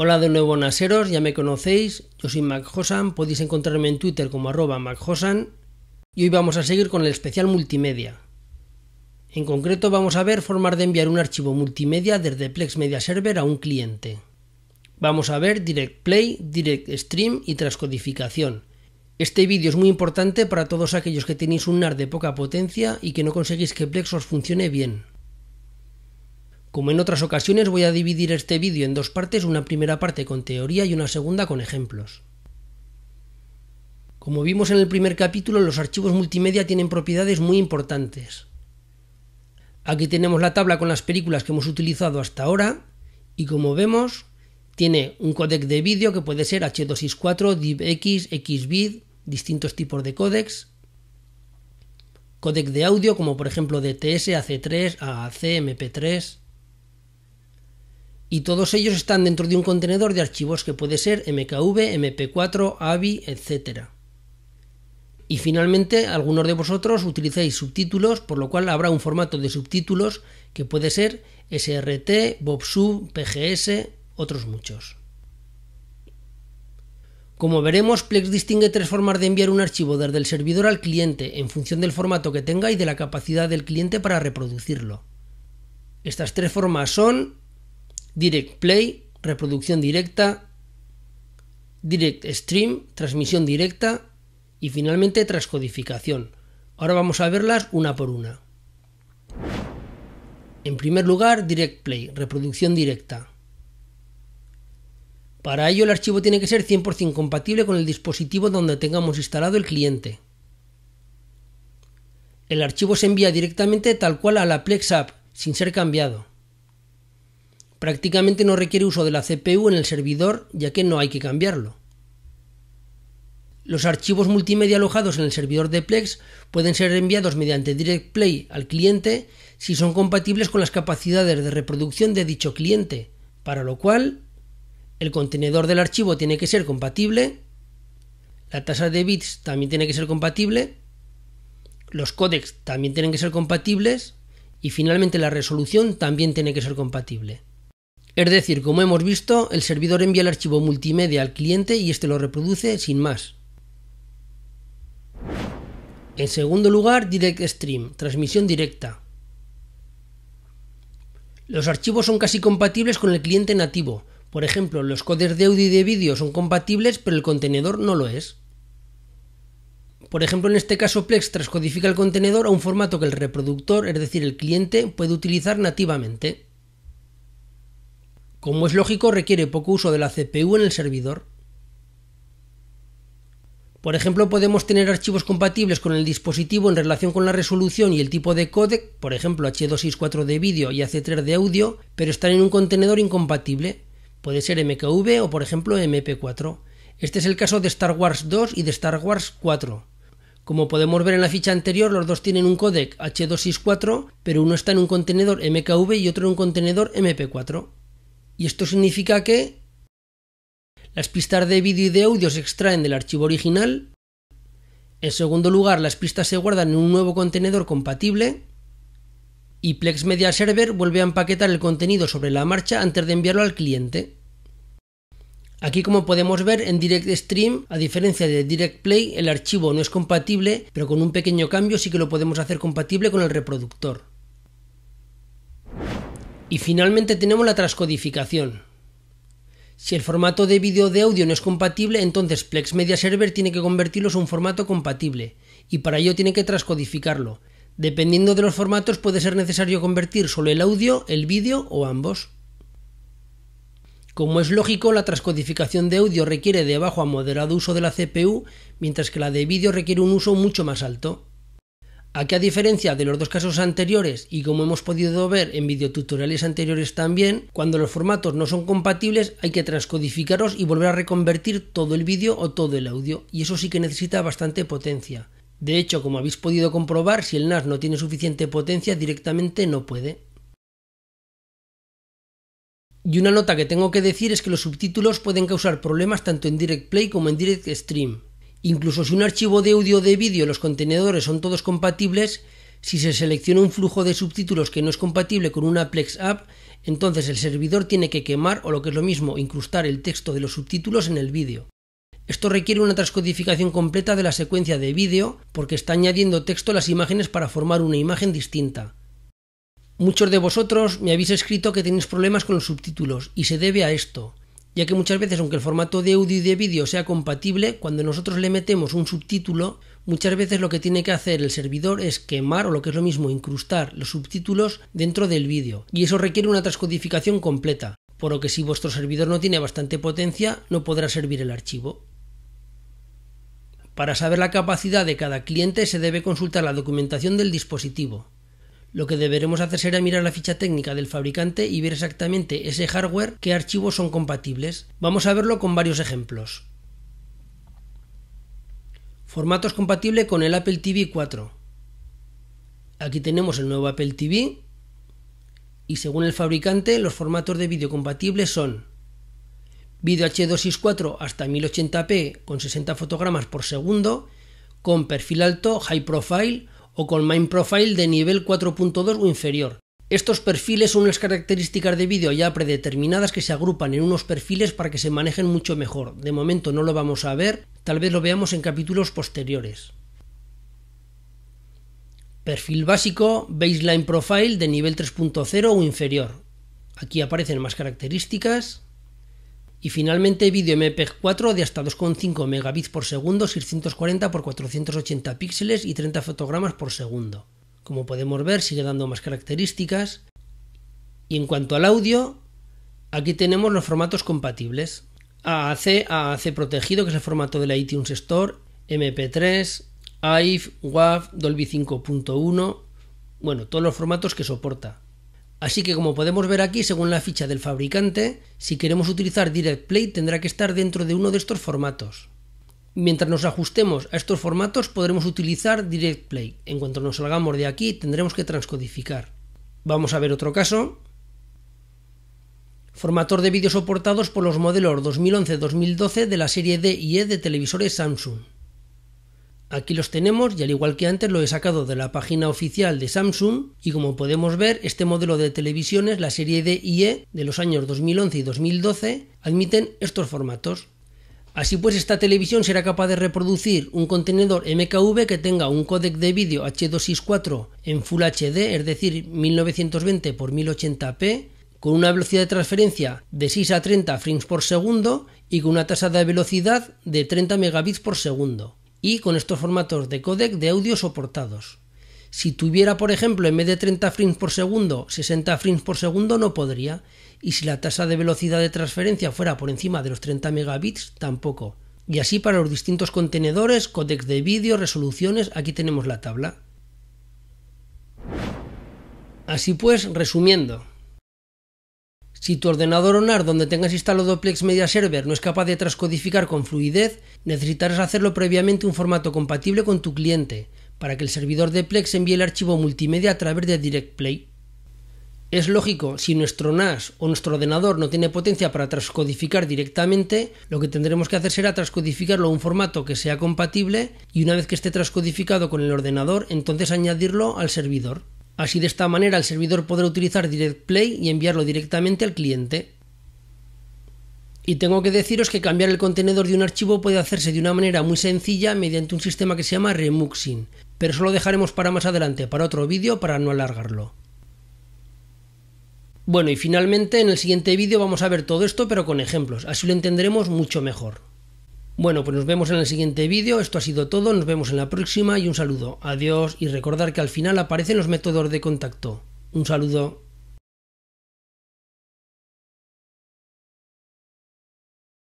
Hola de nuevo Naseros, ya me conocéis, yo soy Mac podéis encontrarme en Twitter como arroba MacHosan y hoy vamos a seguir con el especial multimedia. En concreto vamos a ver formas de enviar un archivo multimedia desde Plex Media Server a un cliente. Vamos a ver Direct Play, Direct Stream y transcodificación. Este vídeo es muy importante para todos aquellos que tenéis un NAR de poca potencia y que no conseguís que Plex os funcione bien. Como en otras ocasiones voy a dividir este vídeo en dos partes, una primera parte con teoría y una segunda con ejemplos. Como vimos en el primer capítulo, los archivos multimedia tienen propiedades muy importantes. Aquí tenemos la tabla con las películas que hemos utilizado hasta ahora y como vemos tiene un códec de vídeo que puede ser H264, DivX, XVID, distintos tipos de códecs, códec de audio como por ejemplo DTS, AC3, AAC, MP3, y todos ellos están dentro de un contenedor de archivos que puede ser MKV, MP4, AVI, etc. Y finalmente, algunos de vosotros utilizáis subtítulos, por lo cual habrá un formato de subtítulos que puede ser SRT, BobSub, PGS, otros muchos. Como veremos, Plex distingue tres formas de enviar un archivo desde el servidor al cliente en función del formato que tenga y de la capacidad del cliente para reproducirlo. Estas tres formas son Direct Play, reproducción directa, Direct Stream, transmisión directa y finalmente transcodificación. Ahora vamos a verlas una por una. En primer lugar, Direct Play, reproducción directa. Para ello el archivo tiene que ser 100% compatible con el dispositivo donde tengamos instalado el cliente. El archivo se envía directamente tal cual a la Plex App, sin ser cambiado. Prácticamente no requiere uso de la CPU en el servidor ya que no hay que cambiarlo. Los archivos multimedia alojados en el servidor de Plex pueden ser enviados mediante Direct Play al cliente si son compatibles con las capacidades de reproducción de dicho cliente, para lo cual el contenedor del archivo tiene que ser compatible, la tasa de bits también tiene que ser compatible, los códecs también tienen que ser compatibles y finalmente la resolución también tiene que ser compatible. Es decir, como hemos visto, el servidor envía el archivo multimedia al cliente y este lo reproduce sin más. En segundo lugar, Direct Stream, transmisión directa. Los archivos son casi compatibles con el cliente nativo. Por ejemplo, los coders de audio y de vídeo son compatibles, pero el contenedor no lo es. Por ejemplo, en este caso Plex transcodifica el contenedor a un formato que el reproductor, es decir, el cliente, puede utilizar nativamente como es lógico, requiere poco uso de la CPU en el servidor. Por ejemplo, podemos tener archivos compatibles con el dispositivo en relación con la resolución y el tipo de codec, por ejemplo H264 de vídeo y AC3 de audio, pero están en un contenedor incompatible. Puede ser MKV o por ejemplo MP4. Este es el caso de Star Wars 2 y de Star Wars 4. Como podemos ver en la ficha anterior, los dos tienen un codec H264, pero uno está en un contenedor MKV y otro en un contenedor MP4. Y esto significa que las pistas de vídeo y de audio se extraen del archivo original. En segundo lugar, las pistas se guardan en un nuevo contenedor compatible. Y Plex Media Server vuelve a empaquetar el contenido sobre la marcha antes de enviarlo al cliente. Aquí como podemos ver en Direct Stream, a diferencia de Direct Play, el archivo no es compatible, pero con un pequeño cambio sí que lo podemos hacer compatible con el reproductor. Y finalmente tenemos la transcodificación. Si el formato de vídeo de audio no es compatible, entonces Plex Media Server tiene que convertirlos a un formato compatible, y para ello tiene que transcodificarlo. Dependiendo de los formatos puede ser necesario convertir solo el audio, el vídeo o ambos. Como es lógico, la transcodificación de audio requiere de bajo a moderado uso de la CPU, mientras que la de vídeo requiere un uso mucho más alto. Aquí, a diferencia de los dos casos anteriores y como hemos podido ver en videotutoriales anteriores también, cuando los formatos no son compatibles hay que transcodificarlos y volver a reconvertir todo el vídeo o todo el audio, y eso sí que necesita bastante potencia. De hecho, como habéis podido comprobar, si el NAS no tiene suficiente potencia directamente no puede. Y una nota que tengo que decir es que los subtítulos pueden causar problemas tanto en Direct Play como en Direct Stream, Incluso si un archivo de audio o de vídeo los contenedores son todos compatibles, si se selecciona un flujo de subtítulos que no es compatible con una Plex App, entonces el servidor tiene que quemar o lo que es lo mismo, incrustar el texto de los subtítulos en el vídeo. Esto requiere una transcodificación completa de la secuencia de vídeo porque está añadiendo texto a las imágenes para formar una imagen distinta. Muchos de vosotros me habéis escrito que tenéis problemas con los subtítulos y se debe a esto ya que muchas veces, aunque el formato de audio y de vídeo sea compatible, cuando nosotros le metemos un subtítulo, muchas veces lo que tiene que hacer el servidor es quemar o lo que es lo mismo, incrustar los subtítulos dentro del vídeo, y eso requiere una transcodificación completa, por lo que si vuestro servidor no tiene bastante potencia, no podrá servir el archivo. Para saber la capacidad de cada cliente se debe consultar la documentación del dispositivo. Lo que deberemos hacer será mirar la ficha técnica del fabricante y ver exactamente ese hardware, qué archivos son compatibles. Vamos a verlo con varios ejemplos. Formatos compatibles con el Apple TV 4. Aquí tenemos el nuevo Apple TV y según el fabricante los formatos de vídeo compatibles son vídeo H264 hasta 1080p con 60 fotogramas por segundo con perfil alto, high profile o con Mind Profile de nivel 4.2 o inferior. Estos perfiles son las características de vídeo ya predeterminadas que se agrupan en unos perfiles para que se manejen mucho mejor. De momento no lo vamos a ver, tal vez lo veamos en capítulos posteriores. Perfil básico, baseline profile de nivel 3.0 o inferior. Aquí aparecen más características y finalmente vídeo MP4 de hasta 2,5 megabits por segundo, 640 x 480 píxeles y 30 fotogramas por segundo. Como podemos ver, sigue dando más características. Y en cuanto al audio, aquí tenemos los formatos compatibles. AAC, AAC protegido, que es el formato de la iTunes Store, MP3, AIF, WAV, Dolby 5.1, bueno, todos los formatos que soporta. Así que como podemos ver aquí, según la ficha del fabricante, si queremos utilizar DirectPlay tendrá que estar dentro de uno de estos formatos. Mientras nos ajustemos a estos formatos podremos utilizar DirectPlay. En cuanto nos salgamos de aquí tendremos que transcodificar. Vamos a ver otro caso. Formator de vídeos soportados por los modelos 2011-2012 de la serie D y E de televisores Samsung. Aquí los tenemos y al igual que antes lo he sacado de la página oficial de Samsung y como podemos ver este modelo de televisiones, la serie de IE de los años 2011 y 2012 admiten estos formatos. Así pues esta televisión será capaz de reproducir un contenedor MKV que tenga un códec de vídeo H264 en Full HD, es decir 1920 x 1080p, con una velocidad de transferencia de 6 a 30 frames por segundo y con una tasa de velocidad de 30 megabits por segundo y con estos formatos de codec de audio soportados. Si tuviera, por ejemplo, en vez de 30 frames por segundo, 60 frames por segundo, no podría. Y si la tasa de velocidad de transferencia fuera por encima de los 30 megabits, tampoco. Y así para los distintos contenedores, códec de vídeo, resoluciones, aquí tenemos la tabla. Así pues, resumiendo, si tu ordenador ONAR donde tengas instalado Plex Media Server no es capaz de transcodificar con fluidez, necesitarás hacerlo previamente un formato compatible con tu cliente, para que el servidor de Plex envíe el archivo multimedia a través de DirectPlay. Es lógico, si nuestro NAS o nuestro ordenador no tiene potencia para transcodificar directamente, lo que tendremos que hacer será transcodificarlo a un formato que sea compatible y una vez que esté transcodificado con el ordenador, entonces añadirlo al servidor. Así de esta manera el servidor podrá utilizar DirectPlay y enviarlo directamente al cliente. Y tengo que deciros que cambiar el contenedor de un archivo puede hacerse de una manera muy sencilla mediante un sistema que se llama Remuxing, pero eso lo dejaremos para más adelante, para otro vídeo, para no alargarlo. Bueno, y finalmente en el siguiente vídeo vamos a ver todo esto, pero con ejemplos, así lo entenderemos mucho mejor. Bueno, pues nos vemos en el siguiente vídeo. Esto ha sido todo. Nos vemos en la próxima y un saludo. Adiós y recordar que al final aparecen los métodos de contacto. Un saludo.